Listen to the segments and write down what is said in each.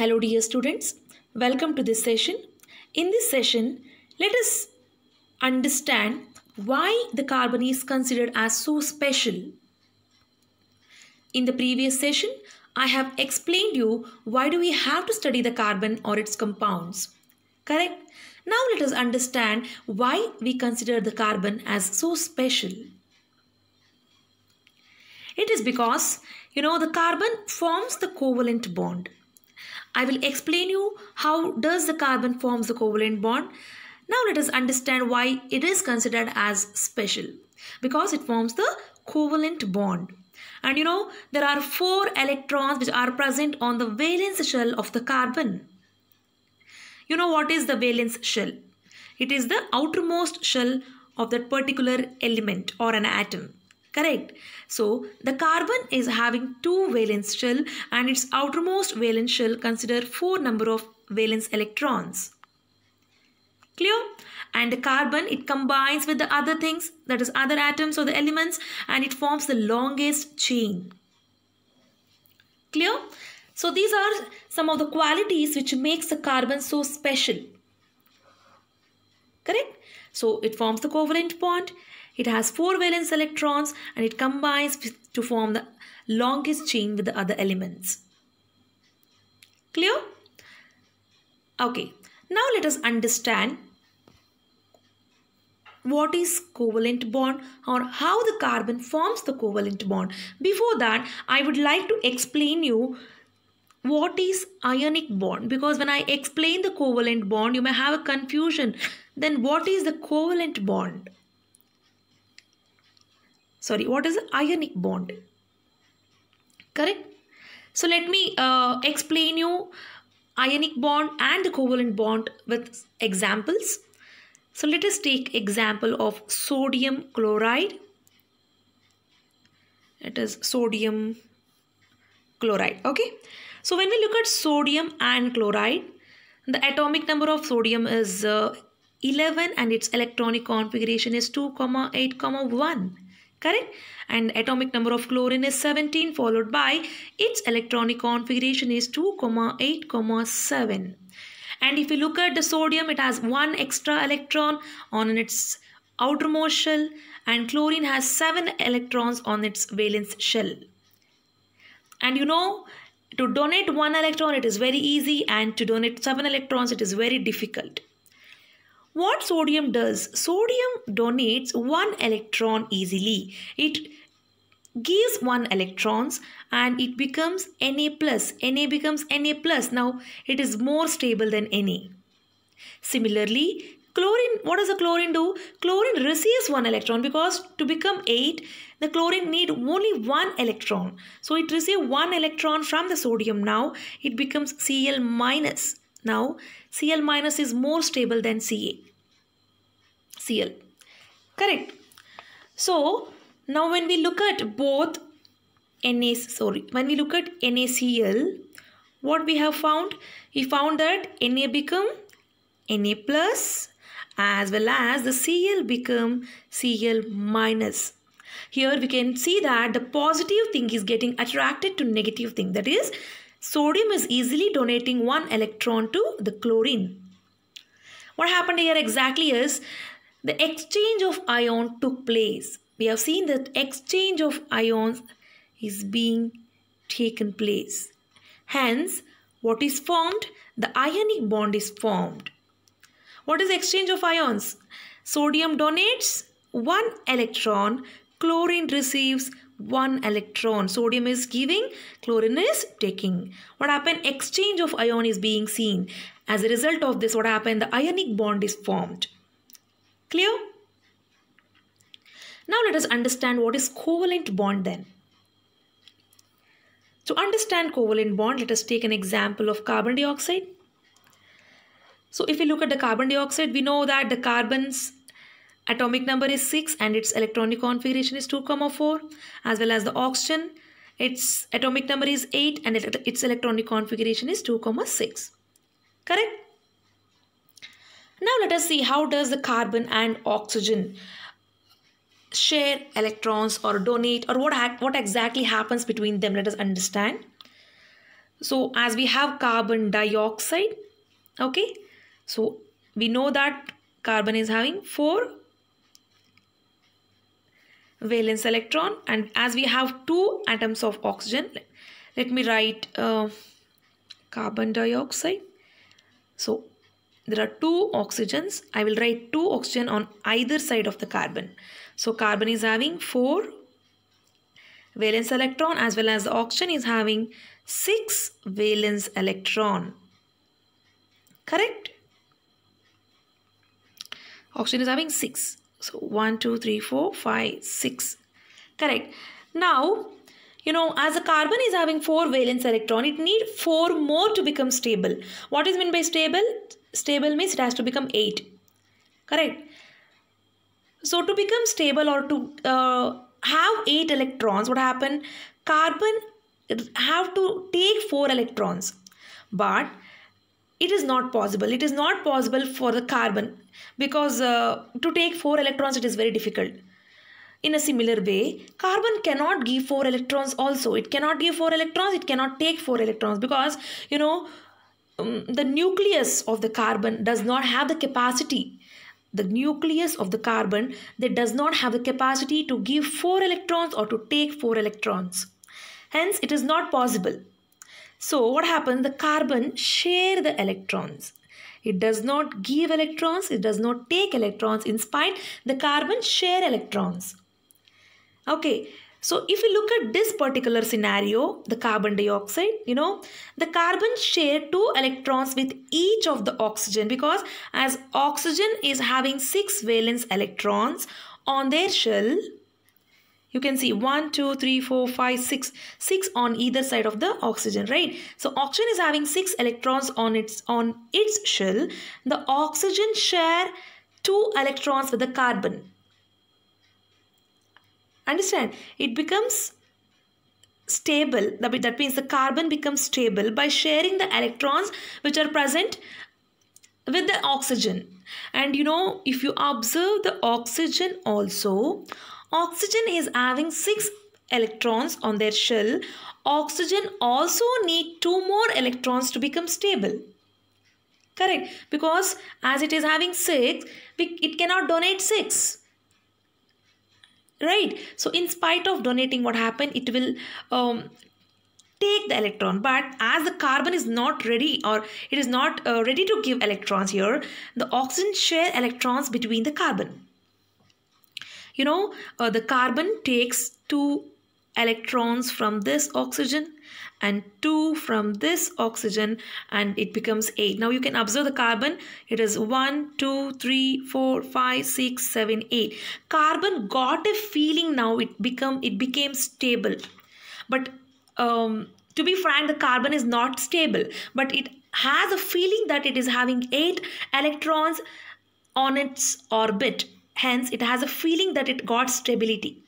Hello dear students, welcome to this session. In this session, let us understand why the carbon is considered as so special. In the previous session, I have explained you why do we have to study the carbon or its compounds. Correct? Now let us understand why we consider the carbon as so special. It is because, you know, the carbon forms the covalent bond I will explain you how does the carbon forms the covalent bond. Now let us understand why it is considered as special because it forms the covalent bond. And you know there are four electrons which are present on the valence shell of the carbon. You know what is the valence shell? It is the outermost shell of that particular element or an atom correct so the carbon is having two valence shell and its outermost valence shell consider four number of valence electrons clear and the carbon it combines with the other things that is other atoms or the elements and it forms the longest chain clear so these are some of the qualities which makes the carbon so special correct so it forms the covalent bond it has four valence electrons and it combines to form the longest chain with the other elements. Clear? Okay, now let us understand what is covalent bond or how the carbon forms the covalent bond. Before that, I would like to explain you what is ionic bond because when I explain the covalent bond, you may have a confusion. Then what is the covalent bond? sorry what is ionic bond correct so let me uh, explain you ionic bond and covalent bond with examples so let us take example of sodium chloride it is sodium chloride okay so when we look at sodium and chloride the atomic number of sodium is uh, 11 and its electronic configuration is 2 comma 8 comma 1 correct and atomic number of chlorine is 17 followed by its electronic configuration is 2 8 7 and if you look at the sodium it has one extra electron on its outermost shell and chlorine has 7 electrons on its valence shell and you know to donate one electron it is very easy and to donate seven electrons it is very difficult what sodium does? Sodium donates one electron easily. It gives one electrons and it becomes Na+. plus. Na becomes Na+. plus. Now it is more stable than Na. Similarly, chlorine, what does the chlorine do? Chlorine receives one electron because to become 8, the chlorine need only one electron. So it receives one electron from the sodium. Now it becomes Cl minus. Now, Cl minus is more stable than Ca. Cl. Correct. So, now when we look at both Na, sorry, when we look at NaCl, what we have found? We found that Na become Na plus as well as the Cl become Cl minus. Here we can see that the positive thing is getting attracted to negative thing. That is, Sodium is easily donating one electron to the chlorine. What happened here exactly is the exchange of ion took place. We have seen that exchange of ions is being taken place. Hence, what is formed? The ionic bond is formed. What is exchange of ions? Sodium donates one electron, chlorine receives one electron. Sodium is giving, chlorine is taking. What happened? Exchange of ion is being seen. As a result of this, what happened? The ionic bond is formed. Clear? Now let us understand what is covalent bond then. To understand covalent bond, let us take an example of carbon dioxide. So if we look at the carbon dioxide, we know that the carbons Atomic number is 6 and its electronic configuration is 2, comma 4 as well as the oxygen. Its atomic number is 8 and its electronic configuration is 2, comma 6. Correct? Now let us see how does the carbon and oxygen share electrons or donate or what, what exactly happens between them. Let us understand. So as we have carbon dioxide, okay, so we know that carbon is having four valence electron and as we have two atoms of oxygen let me write uh, carbon dioxide so there are two oxygens i will write two oxygen on either side of the carbon so carbon is having four valence electron as well as the oxygen is having six valence electron correct oxygen is having six so 1, 2, 3, 4, 5, 6. Correct. Now, you know, as a carbon is having 4 valence electron, it need 4 more to become stable. What is meant by stable? Stable means it has to become 8. Correct. So to become stable or to uh, have 8 electrons, what happen? Carbon have to take 4 electrons. But it is not possible it is not possible for the carbon because uh, to take four electrons it is very difficult in a similar way carbon cannot give four electrons also it cannot give four electrons it cannot take four electrons because you know um, the nucleus of the carbon does not have the capacity the nucleus of the carbon that does not have the capacity to give four electrons or to take four electrons hence it is not possible so what happens? The carbon share the electrons. It does not give electrons. It does not take electrons. In spite, the carbon share electrons. Okay. So if you look at this particular scenario, the carbon dioxide, you know, the carbon share two electrons with each of the oxygen because as oxygen is having six valence electrons on their shell, you can see 1 2 3 4 5 6 6 on either side of the oxygen right so oxygen is having 6 electrons on its on its shell the oxygen share 2 electrons with the carbon understand it becomes stable that means the carbon becomes stable by sharing the electrons which are present with the oxygen and you know if you observe the oxygen also Oxygen is having 6 electrons on their shell. Oxygen also need 2 more electrons to become stable. Correct. Because as it is having 6, it cannot donate 6 right so in spite of donating what happened it will um, take the electron but as the carbon is not ready or it is not uh, ready to give electrons here the oxygen share electrons between the carbon you know uh, the carbon takes two electrons from this oxygen and 2 from this oxygen and it becomes 8. Now you can observe the carbon. It four, five, six, seven, eight. Carbon got a feeling now. It, become, it became stable. But um, to be frank, the carbon is not stable. But it has a feeling that it is having 8 electrons on its orbit Hence, it has a feeling that it got stability.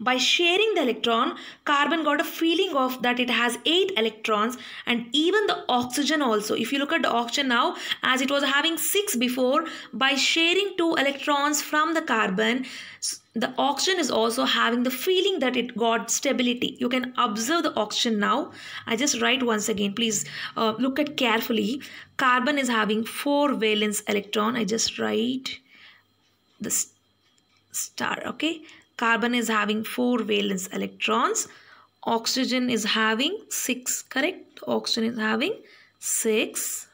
By sharing the electron, carbon got a feeling of that it has 8 electrons and even the oxygen also. If you look at the oxygen now, as it was having 6 before, by sharing 2 electrons from the carbon, the oxygen is also having the feeling that it got stability. You can observe the oxygen now. I just write once again. Please uh, look at carefully. Carbon is having 4 valence electron. I just write the star okay carbon is having four valence electrons oxygen is having six correct oxygen is having six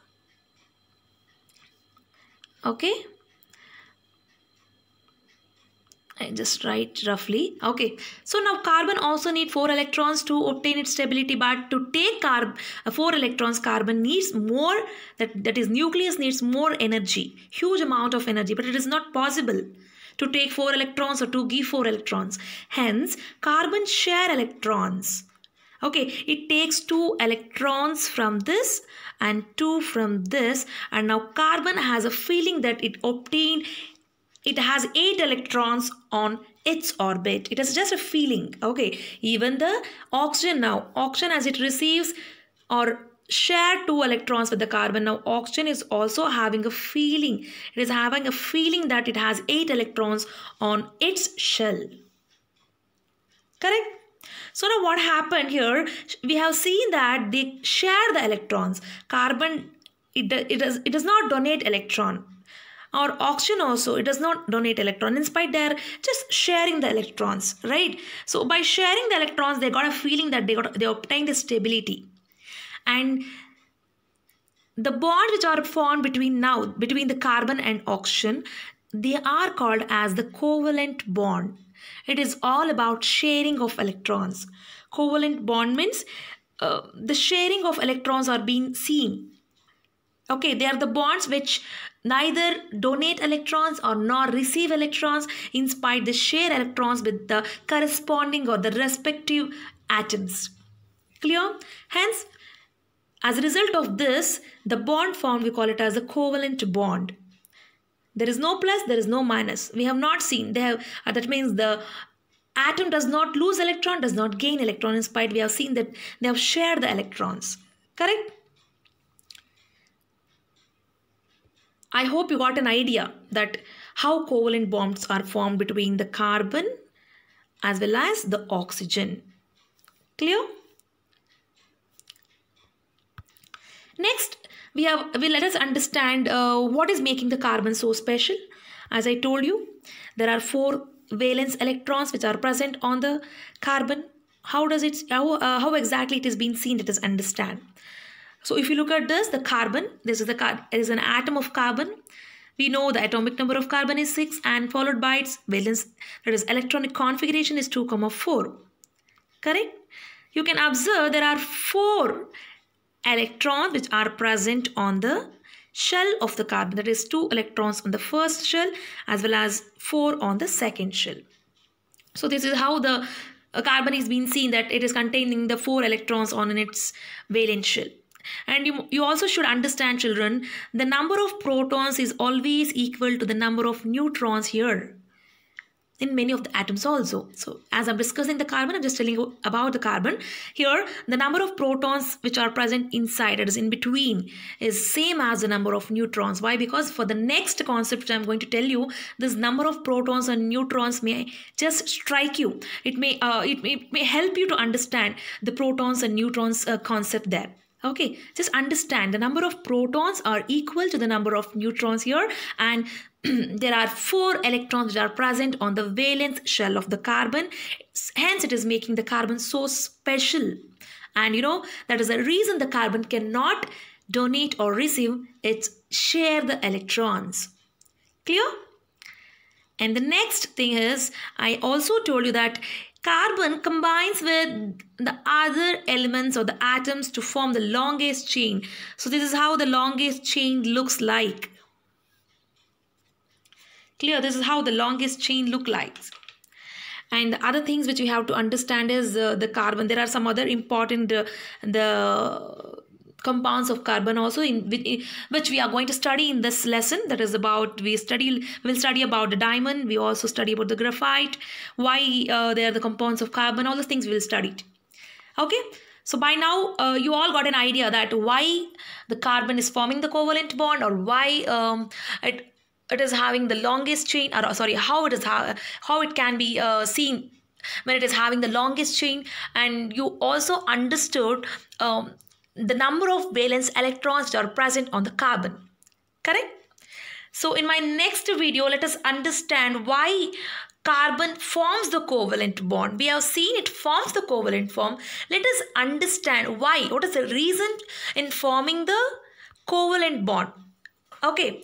okay I just write roughly. Okay, so now carbon also need 4 electrons to obtain its stability but to take carb uh, 4 electrons carbon needs more that, that is nucleus needs more energy, huge amount of energy but it is not possible to take 4 electrons or to give 4 electrons. Hence carbon share electrons. Okay, it takes 2 electrons from this and 2 from this and now carbon has a feeling that it obtained it has 8 electrons on its orbit it is just a feeling okay even the oxygen now oxygen as it receives or share two electrons with the carbon now oxygen is also having a feeling it is having a feeling that it has eight electrons on its shell correct so now what happened here we have seen that they share the electrons carbon it, it, does, it does not donate electron or oxygen also it does not donate electron. spite they are just sharing the electrons right so by sharing the electrons they got a feeling that they got they obtained the stability and the bonds which are formed between now between the carbon and oxygen they are called as the covalent bond it is all about sharing of electrons covalent bond means uh, the sharing of electrons are being seen okay they are the bonds which neither donate electrons or nor receive electrons in spite they share electrons with the corresponding or the respective atoms. Clear? Hence, as a result of this, the bond formed, we call it as a covalent bond. There is no plus, there is no minus. We have not seen. They have, uh, that means the atom does not lose electron, does not gain electron in spite we have seen that they have shared the electrons. Correct? I hope you got an idea that how covalent bonds are formed between the carbon as well as the oxygen. Clear? Next, we have we let us understand uh, what is making the carbon so special. As I told you, there are four valence electrons which are present on the carbon. How does it how uh, how exactly it is being seen? Let us understand. So if you look at this, the carbon, this is the car is an atom of carbon. We know the atomic number of carbon is 6 and followed by its valence, that is electronic configuration is 2, comma 4. Correct? You can observe there are 4 electrons which are present on the shell of the carbon. That is 2 electrons on the first shell as well as 4 on the second shell. So this is how the uh, carbon is being seen that it is containing the 4 electrons on its valence shell and you, you also should understand children the number of protons is always equal to the number of neutrons here in many of the atoms also so as i'm discussing the carbon i'm just telling you about the carbon here the number of protons which are present inside it is in between is same as the number of neutrons why because for the next concept i'm going to tell you this number of protons and neutrons may just strike you it may uh, it may, may help you to understand the protons and neutrons uh, concept there Okay, just understand the number of protons are equal to the number of neutrons here and there are four electrons that are present on the valence shell of the carbon. Hence, it is making the carbon so special. And you know, that is the reason the carbon cannot donate or receive its share the electrons. Clear? And the next thing is, I also told you that Carbon combines with the other elements or the atoms to form the longest chain. So this is how the longest chain looks like. Clear? This is how the longest chain look like. And the other things which we have to understand is uh, the carbon. There are some other important uh, the compounds of carbon also in which we are going to study in this lesson that is about we study we'll study about the diamond we also study about the graphite why uh, they are the compounds of carbon all those things we'll study okay so by now uh, you all got an idea that why the carbon is forming the covalent bond or why um, it it is having the longest chain or sorry how it is how, how it can be uh, seen when it is having the longest chain and you also understood um, the number of valence electrons that are present on the carbon. Correct? So in my next video, let us understand why carbon forms the covalent bond. We have seen it forms the covalent form. Let us understand why. What is the reason in forming the covalent bond? Okay.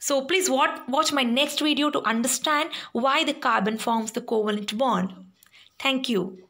So please watch, watch my next video to understand why the carbon forms the covalent bond. Thank you.